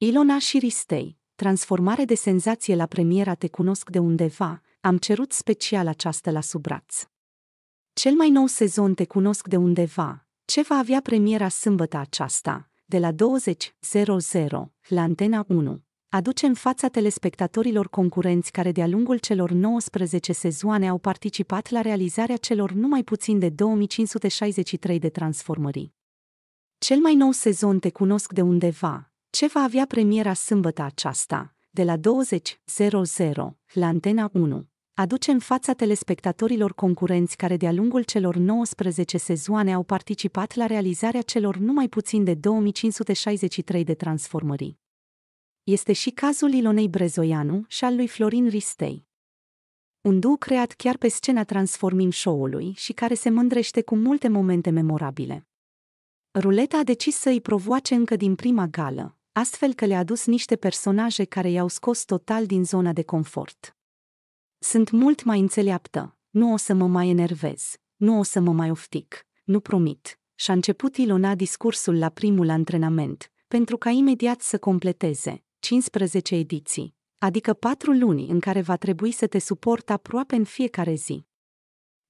Ilona și Ristei, transformare de senzație la premiera Te cunosc de undeva, am cerut special această la subraț. Cel mai nou sezon Te cunosc de undeva, ce va avea premiera sâmbătă aceasta, de la 20.00, la Antena 1. Aduce în fața telespectatorilor concurenți care de-a lungul celor 19 sezoane au participat la realizarea celor numai puțin de 2563 de transformări. Cel mai nou sezon Te cunosc de undeva, ce va avea premiera sâmbătă aceasta, de la 20.00, la Antena 1. Aduce în fața telespectatorilor concurenți care de-a lungul celor 19 sezoane au participat la realizarea celor numai puțin de 2563 de transformări. Este și cazul Ilonei Brezoianu și al lui Florin Ristei un duo creat chiar pe scena Transforming Show-ului și care se mândrește cu multe momente memorabile. Ruleta a decis să îi provoace încă din prima gală, astfel că le-a adus niște personaje care i-au scos total din zona de confort. Sunt mult mai înțeleaptă, nu o să mă mai enervez, nu o să mă mai oftic, nu promit. Și-a început Ilona discursul la primul antrenament, pentru ca imediat să completeze 15 ediții, adică 4 luni în care va trebui să te suport aproape în fiecare zi.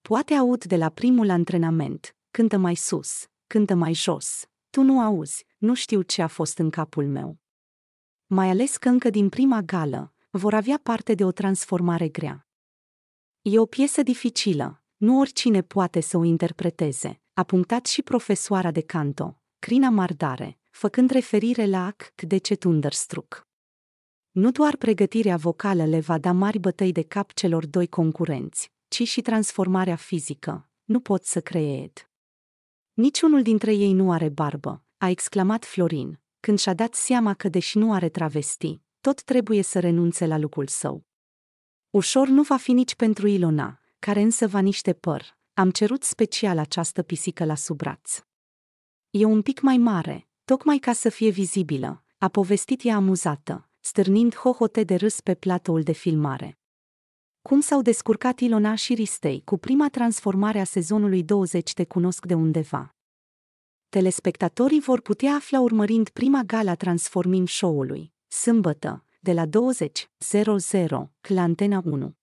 Poate aud de la primul antrenament, cântă mai sus, cântă mai jos, tu nu auzi, nu știu ce a fost în capul meu. Mai ales că încă din prima gală vor avea parte de o transformare grea. E o piesă dificilă, nu oricine poate să o interpreteze, a punctat și profesoara de canto, Crina Mardare, făcând referire la act de ce Thunderstruck. Nu doar pregătirea vocală le va da mari bătăi de cap celor doi concurenți, ci și transformarea fizică. Nu pot să creed. Niciunul dintre ei nu are barbă, a exclamat Florin, când și-a dat seama că, deși nu are travesti, tot trebuie să renunțe la lucrul său. Ușor nu va fi nici pentru Ilona, care însă va niște păr. Am cerut special această pisică la subraț. E un pic mai mare, tocmai ca să fie vizibilă, a povestit ea amuzată, stârnind hohote de râs pe platoul de filmare. Cum s-au descurcat Ilona și Ristei cu prima transformare a sezonului 20 Te cunosc de undeva? Telespectatorii vor putea afla urmărind prima gala transformim Show-ului, sâmbătă, de la 20.00, la Antena 1.